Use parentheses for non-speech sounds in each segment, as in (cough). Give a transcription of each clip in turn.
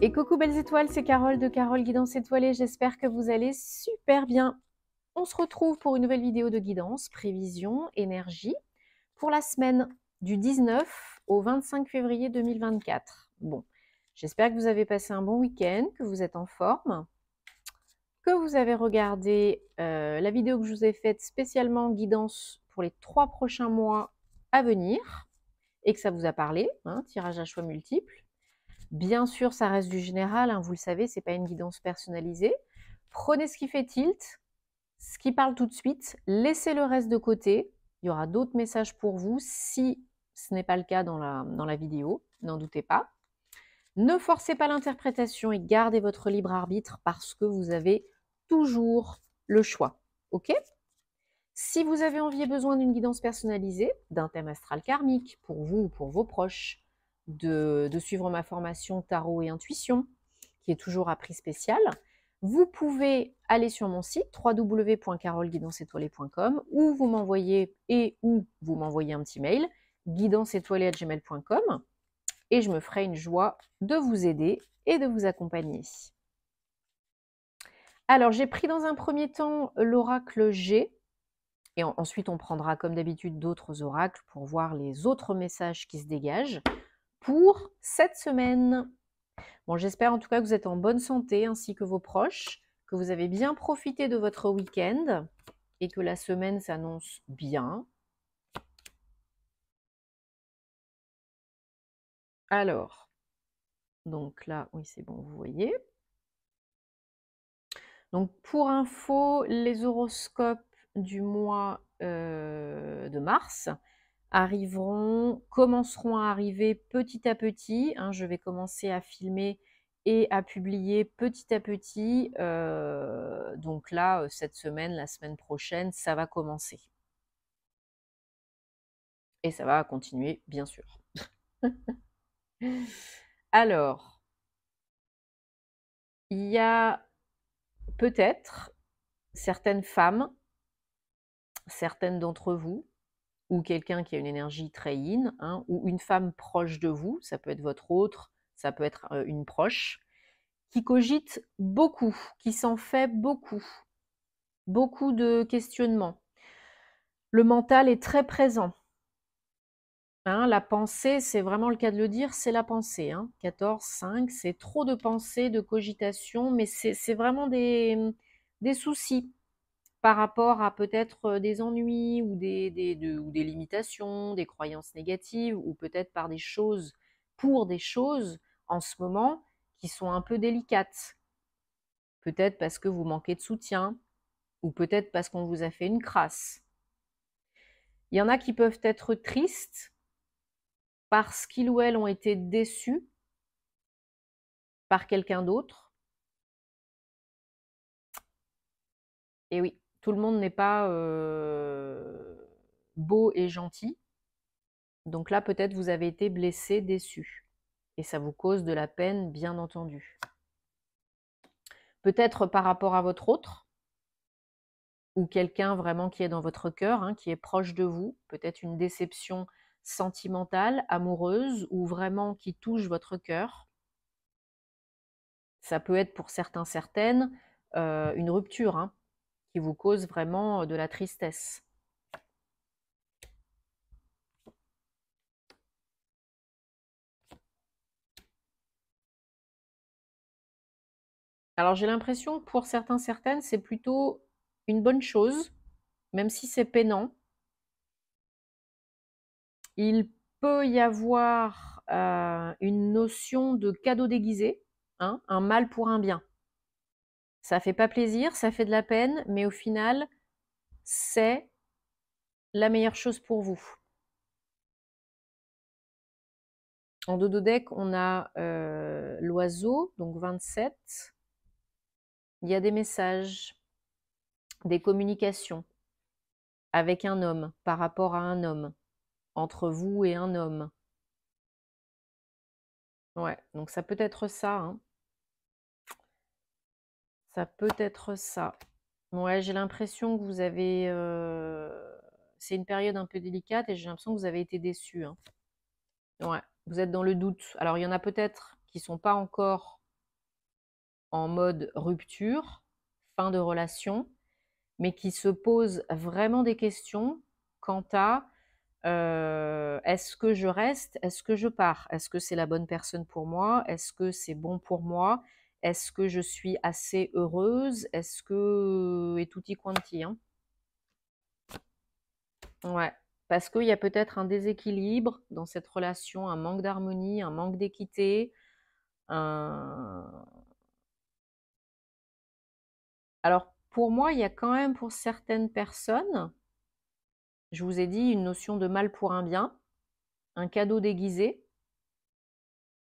Et coucou belles étoiles, c'est Carole de Carole Guidance Étoilée, j'espère que vous allez super bien. On se retrouve pour une nouvelle vidéo de guidance, prévision, énergie, pour la semaine du 19 au 25 février 2024. Bon, j'espère que vous avez passé un bon week-end, que vous êtes en forme, que vous avez regardé euh, la vidéo que je vous ai faite spécialement guidance pour les trois prochains mois à venir et que ça vous a parlé, hein, tirage à choix multiple. Bien sûr, ça reste du général, hein, vous le savez, ce n'est pas une guidance personnalisée. Prenez ce qui fait tilt, ce qui parle tout de suite, laissez le reste de côté. Il y aura d'autres messages pour vous si ce n'est pas le cas dans la, dans la vidéo, n'en doutez pas. Ne forcez pas l'interprétation et gardez votre libre arbitre parce que vous avez toujours le choix. OK Si vous avez envie et besoin d'une guidance personnalisée, d'un thème astral karmique pour vous ou pour vos proches, de, suivre ma formation Tarot et Intuition, qui est toujours à prix spécial. Vous pouvez aller sur mon site www.caroleguidanceétoilée.com ou vous m'envoyez et ou vous m'envoyez un petit mail guidanceétoilée.gmail.com et je me ferai une joie de vous aider et de vous accompagner. Alors, j'ai pris dans un premier temps l'oracle G, et ensuite on prendra comme d'habitude d'autres oracles pour voir les autres messages qui se dégagent pour cette semaine. Bon, j'espère en tout cas que vous êtes en bonne santé ainsi que vos proches, que vous avez bien profité de votre week-end et que la semaine s'annonce bien. Alors, donc là, oui, c'est bon, vous voyez. Donc, pour info, les horoscopes du mois euh, de mars, arriveront, commenceront à arriver petit à petit. Hein, je vais commencer à filmer et à publier petit à petit. Euh, donc là, euh, cette semaine, la semaine prochaine, ça va commencer. Et ça va continuer, bien sûr. (laughs) Alors, il y a peut-être certaines femmes, certaines d'entre vous, ou quelqu'un qui a une énergie très yin, hein, ou une femme proche de vous, ça peut être votre autre, ça peut être une proche, qui cogite beaucoup, qui s'en fait beaucoup, beaucoup de questionnements. Le mental est très présent. Hein, la pensée, c'est vraiment le cas de le dire, c'est la pensée. 14, hein. 5, c'est trop de pensées, de cogitations, mais c'est vraiment des, des soucis par rapport à peut-être des ennuis ou des, des, ou des limitations, des croyances négatives, ou peut-être par des choses, pour des choses en ce moment qui sont un peu délicates. Peut-être parce que vous manquez de soutien, ou peut-être parce qu'on vous a fait une crasse. Il y en a qui peuvent être tristes parce qu'ils ou elles ont été déçus par quelqu'un d'autre. Et oui, tout le monde n'est pas beau et gentil. Donc là, peut-être vous avez été blessé, déçu. Et ça vous cause de la peine, bien entendu. Peut-être par rapport à votre autre, ou quelqu'un vraiment qui est dans votre cœur, hein, qui est proche de vous, peut-être une déception sentimentale, amoureuse, ou vraiment qui touche votre cœur. Ça peut être pour certains, certaines, une rupture. Hein qui vous cause vraiment euh, de la tristesse. Alors j'ai l'impression que pour certains, certaines, c'est plutôt une bonne chose, même si c'est peinant. Il peut y avoir euh, une notion de cadeau déguisé, hein, un mal pour un bien. Ça fait pas plaisir, ça fait de la peine, mais au final, c'est la meilleure chose pour vous. En deck, on a euh, l'oiseau, donc 27. Il y a des messages, des communications avec un homme, par rapport à un homme, entre vous et un homme. Ouais, donc ça peut être ça. Hein. Ça peut être ça. Ouais, j'ai l'impression que vous avez. C'est une période un peu délicate et j'ai l'impression que vous avez été déçu. Hein. Ouais, vous êtes dans le doute. Alors, il y en a peut-être qui ne sont pas encore en mode rupture, fin de relation, mais qui se posent vraiment des questions quant à est-ce que je reste Est-ce que je pars Est-ce que c'est la bonne personne pour moi Est-ce que c'est bon pour moi est-ce que je suis assez heureuse Est-ce que. Et y quanti. Hein ouais. Parce qu'il y a peut-être un déséquilibre dans cette relation, un manque d'harmonie, un manque d'équité. Alors, pour moi, il y a quand même pour certaines personnes, je vous ai dit, une notion de mal pour un bien, un cadeau déguisé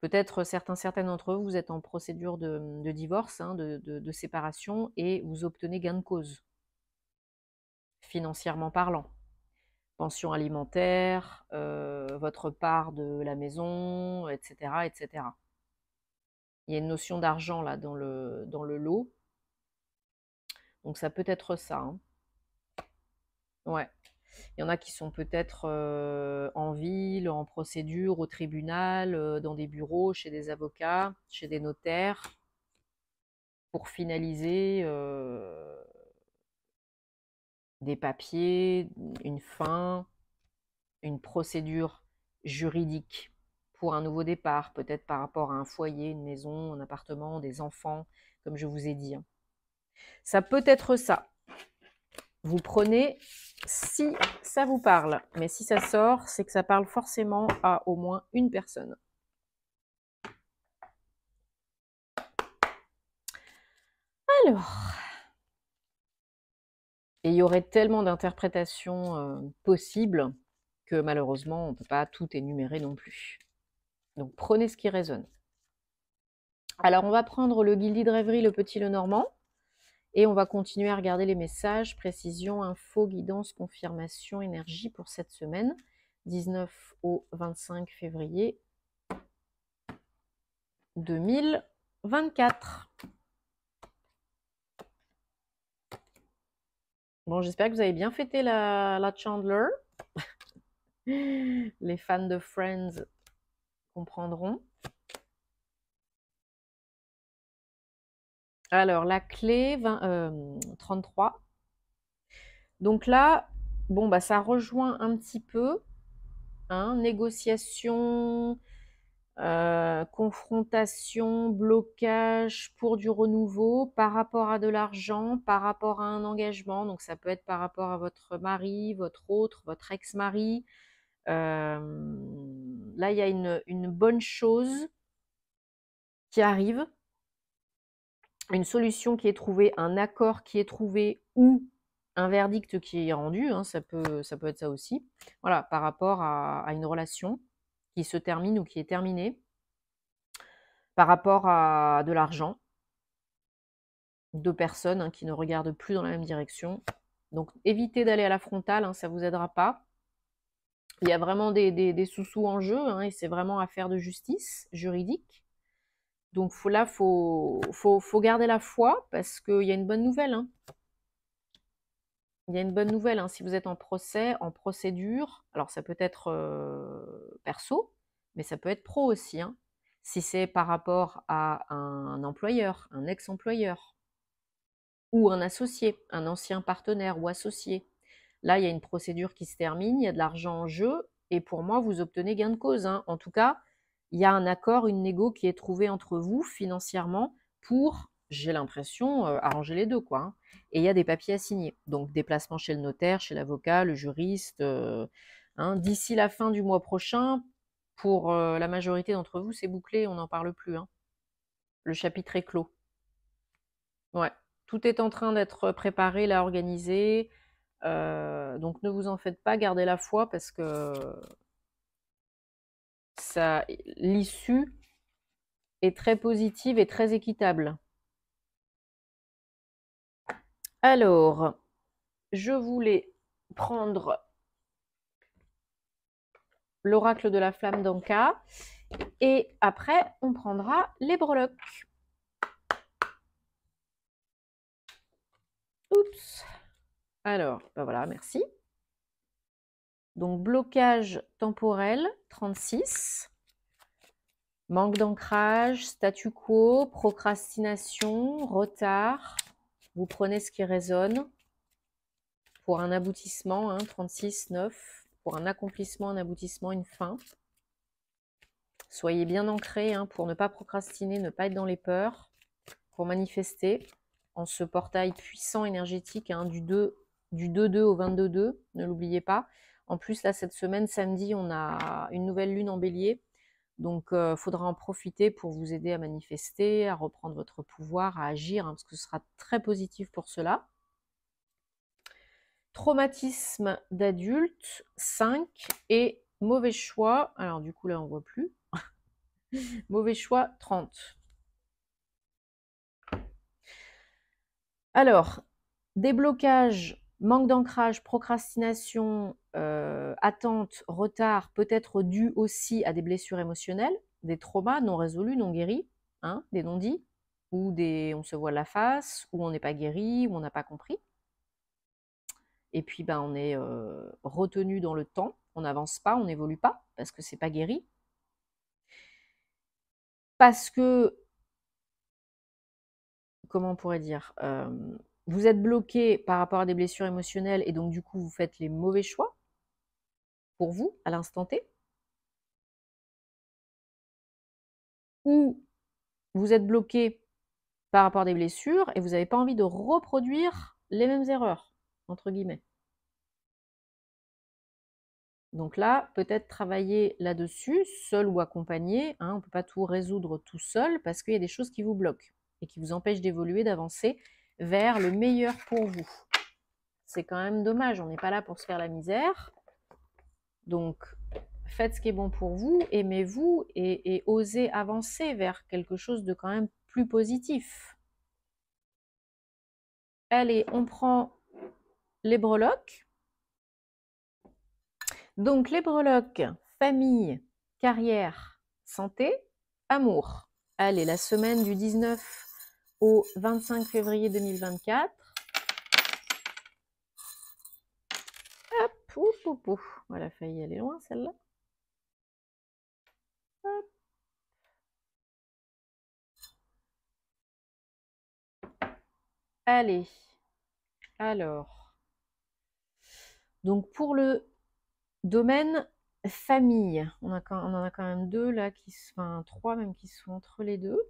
Peut-être certains, certaines d'entre vous, vous êtes en procédure de, mmh, divorce, hein, de, séparation, et vous obtenez gain de cause, financièrement parlant. Pension alimentaire, euh, votre part de la maison, etc., etc. Il y a une notion d'argent là dans le, dans le lot. Donc ça peut être ça. Hein. Ouais. Il y en a qui sont peut-être euh, en ville, en procédure, au tribunal, euh, dans des bureaux, chez des avocats, chez des notaires, pour finaliser euh, des papiers, une fin, une procédure juridique pour un nouveau départ, peut-être par rapport à un foyer, une maison, un appartement, des enfants, comme je vous ai dit. Hein. Ça peut être ça vous prenez si ça vous parle. Mais si ça sort, c'est que ça parle forcément à au moins une personne. Alors, et il y aurait tellement d'interprétations euh, possibles que malheureusement, on ne peut pas tout énumérer non plus. Donc prenez ce qui résonne. Alors, on va prendre le guildi de rêverie, le petit le normand. Et on va continuer à regarder les messages, précisions, infos, guidance, confirmation, énergie pour cette semaine, 19 au 25 février 2024. Bon, j'espère que vous avez bien fêté la Chandler. (laughs) Les fans de Friends comprendront. Alors, la clé 20, 33. Euh, Donc là, bon, bah, ça rejoint un petit peu. Hein, négociation, euh, confrontation, blocage pour du renouveau par rapport à de l'argent, par rapport à un engagement. Donc ça peut être par rapport à votre mari, votre autre, votre ex-mari. Euh, là, il y a une bonne chose qui arrive une solution qui est trouvée, un accord qui est trouvé ou un verdict qui est rendu, hein, ça, peut, ça peut être ça aussi, voilà, par rapport à, une relation qui se termine ou qui est terminée, par rapport à de l'argent, deux personnes hein, qui ne regardent plus dans la même direction. Donc évitez d'aller à la frontale, hein, ça ne vous aidera pas. Il y a vraiment des, des sous-sous en jeu et c'est vraiment affaire de justice juridique. Donc faut, là, il faut, garder la foi parce qu'il y a une bonne nouvelle. Hein. Il y a une bonne nouvelle. Hein. Si vous êtes en procès, en procédure, alors ça peut être euh, perso, mais ça peut être pro aussi. Hein. Si c'est par rapport à un employeur, un ex-employeur, ou un associé, un ancien partenaire ou associé. Là, il y a une procédure qui se termine, il y a de l'argent en jeu, et pour moi, vous obtenez gain de cause. En tout cas, il y a un accord, une négo qui est trouvé entre vous financièrement pour, j'ai l'impression, euh, arranger les deux. quoi. Hein. Et il y a des papiers à signer. Donc déplacement chez le notaire, chez l'avocat, le juriste. Euh, hein. D'ici la fin du mois prochain, pour euh, la majorité d'entre vous, c'est bouclé, on n'en parle plus. Hein. Le chapitre est clos. Ouais, tout est en train d'être préparé, là, organisé. donc ne vous en faites pas, gardez la foi parce que l'issue est très positive et très équitable. Alors, je voulais prendre l'oracle de la flamme d'Anka et après, on prendra les breloques. Oups. Alors, ben voilà, merci. Donc blocage temporel 36, manque d'ancrage, statu quo, procrastination, retard. Vous prenez ce qui résonne pour un aboutissement, 36, hein, 9, pour un accomplissement, un aboutissement, une fin. Soyez bien ancré hein, pour ne pas procrastiner, ne pas être dans les peurs, pour manifester en ce portail puissant énergétique hein, du 2 du 2-2 au 22-2, ne l'oubliez pas. En plus, là, cette semaine, samedi, on a une nouvelle lune en bélier. Donc, il euh, faudra en profiter pour vous aider à manifester, à reprendre votre pouvoir, à agir, hein, parce que ce sera très positif pour cela. Traumatisme d'adulte, 5. Et mauvais choix, alors du coup là on voit plus. (laughs) mauvais choix, 30. Alors, déblocage, manque d'ancrage, procrastination, euh, attente attentes, retard peut-être dû aussi à des blessures émotionnelles, des traumas non résolus, non guéris, hein, des non-dits, ou des on se voit la face, ou on n'est pas guéri, ou on n'a pas compris. Et puis ben, on est euh, retenu dans le temps, on n'avance pas, on n'évolue pas, parce que c'est pas guéri. Parce que, comment on pourrait dire, euh, vous êtes bloqué par rapport à des blessures émotionnelles et donc du coup vous faites les mauvais choix pour vous à l'instant T Ou vous êtes bloqué par rapport des blessures et vous n'avez pas envie de reproduire les mêmes erreurs, entre guillemets. Donc là, peut-être travailler là-dessus, seul ou accompagné. Hein, on ne peut pas tout résoudre tout seul parce qu'il y a des choses qui vous bloquent et qui vous empêchent d'évoluer, d'avancer vers le meilleur pour vous. C'est quand même dommage, on n'est pas là pour se faire la misère. Donc, faites ce qui est bon pour vous, aimez-vous et, osez avancer vers quelque chose de quand même plus positif. Allez, on prend les breloques. Donc, les breloques, famille, carrière, santé, amour. Allez, la semaine du 19 au 25 février 2024. Pou, Elle a failli aller loin, celle-là. Allez. Alors. Donc, pour le domaine famille, on, a on en a quand même deux là, qui, enfin trois même qui sont entre les deux.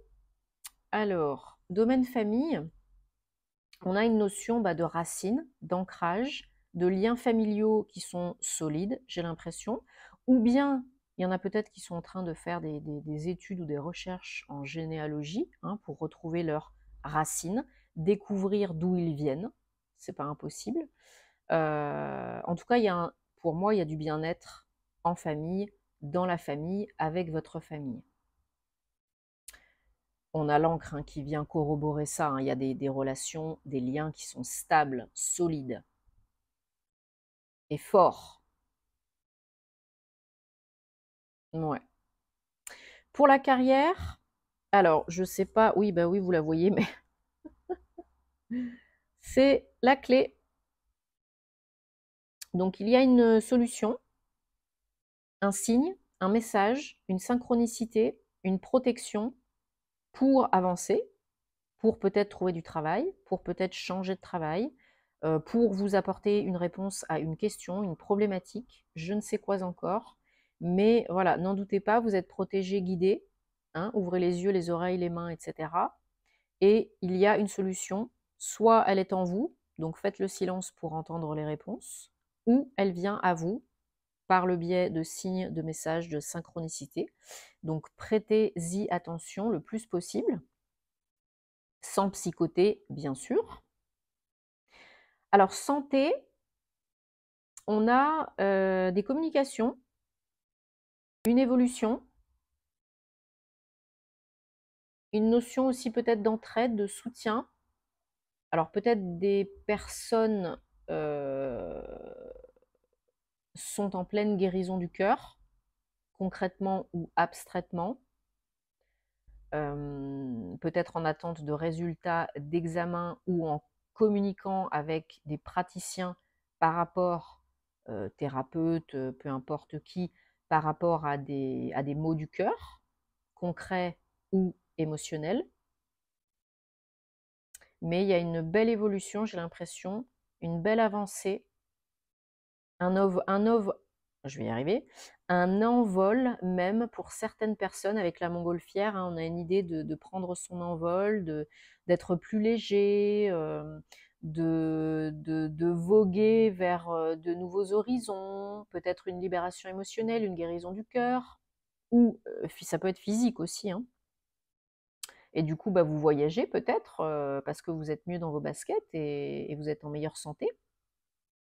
Alors, domaine famille, on a une notion bah, de racine, d'ancrage, de liens familiaux qui sont solides, j'ai l'impression, ou bien il y en a peut-être qui sont en train de faire des, études ou des recherches en généalogie hein, pour retrouver leurs racines, découvrir d'où ils viennent, c'est pas impossible. Euh, en tout cas, il pour moi, il y a du bien-être en famille, dans la famille, avec votre famille. On a l'encre hein, qui vient corroborer ça. Hein. Il y a des, relations, des liens qui sont stables, solides et fort. Ouais. Pour la carrière, alors je sais pas, oui, ben oui, vous la voyez, mais (laughs) c'est la clé. Donc il y a une solution, un signe, un message, une synchronicité, une protection pour avancer, pour peut-être trouver du travail, pour peut-être changer de travail, euh, pour vous apporter une réponse à une question, une problématique, je ne sais quoi encore. Mais voilà, n'en doutez pas, vous êtes protégé, guidé. Hein, ouvrez les yeux, les oreilles, les mains, etc. Et il y a une solution. Soit elle est en vous, donc faites le silence pour entendre les réponses, ou elle vient à vous par le biais de signes, de messages, de synchronicité. Donc prêtez-y attention le plus possible, sans psychoter bien sûr, alors, santé, on a euh, des communications, une évolution, une notion aussi peut-être d'entraide, de soutien. Alors peut-être des personnes euh, sont en pleine guérison du cœur, concrètement ou abstraitement. Euh, peut-être en attente de résultats d'examen ou en communiquant avec des praticiens par rapport, thérapeutes, peu importe qui, par rapport à des, à des mots du cœur, concrets ou émotionnels. Mais il y a une belle évolution, j'ai l'impression, une belle avancée, un, un, je vais y arriver, un envol même pour certaines personnes avec la montgolfière. Hein. on a une idée de, prendre son envol, d'être plus léger, euh, de, de, voguer vers euh, de nouveaux horizons, peut-être une libération émotionnelle, une guérison du cœur, ou euh, ça peut être physique aussi. Hein. Et du coup, bah, vous voyagez peut-être parce que vous êtes mieux dans vos baskets et vous êtes en meilleure santé.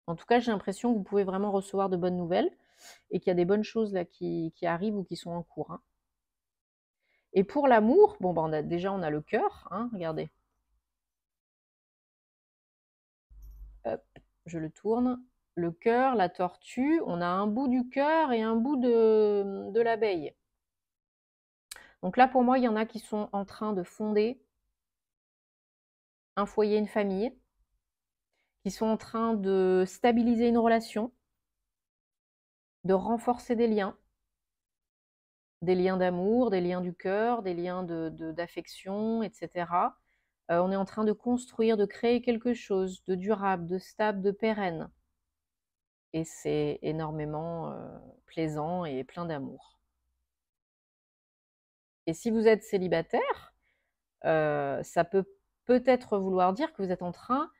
En tout cas, j'ai l'impression que vous pouvez vraiment recevoir de bonnes nouvelles et qu'il y a des bonnes choses là qui, arrivent ou qui sont en cours. Hein. Et pour l'amour, bon, ben déjà on a le cœur, hein, regardez. je le tourne. Le cœur, la tortue, on a un bout du cœur et un bout de, de l'abeille. Donc là, pour moi, il y en a qui sont en train de fonder un foyer, une famille, qui sont en train de stabiliser une relation, de renforcer des liens, des liens d'amour, des liens du cœur, des liens d'affection, de, etc. Euh, on est en train de construire, de créer quelque chose de durable, de stable, de pérenne. Et c'est énormément euh, plaisant et plein d'amour. Et si vous êtes célibataire, euh, ça peut peut-être vouloir dire que vous êtes en train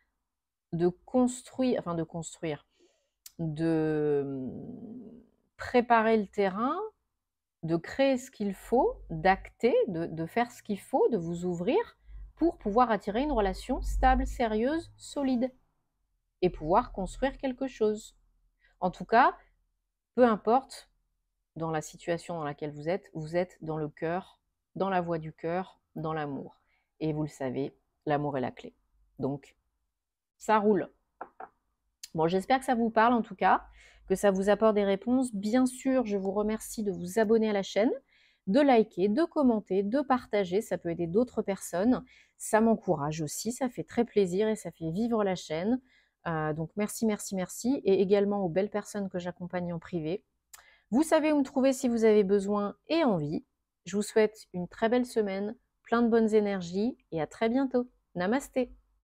de construire, enfin de construire, de mmh, préparer le terrain, de créer ce qu'il faut, d'acter, de, faire ce qu'il faut, de vous ouvrir pour pouvoir attirer une relation stable, sérieuse, solide et pouvoir construire quelque chose. En tout cas, peu importe dans la situation dans laquelle vous êtes, vous êtes dans le cœur, dans la voie du cœur, dans l'amour. Et vous le savez, l'amour est la clé. Donc, ça roule. Bon, j'espère que ça vous parle en tout cas, que ça vous apporte des réponses. Bien sûr, je vous remercie de vous abonner à la chaîne, de liker, de commenter, de partager. Ça peut aider d'autres personnes. Ça m'encourage aussi, ça fait très plaisir et ça fait vivre la chaîne. Euh, donc merci, merci, merci. Et également aux belles personnes que j'accompagne en privé. Vous savez où me trouver si vous avez besoin et envie. Je vous souhaite une très belle semaine, plein de bonnes énergies et à très bientôt. Namasté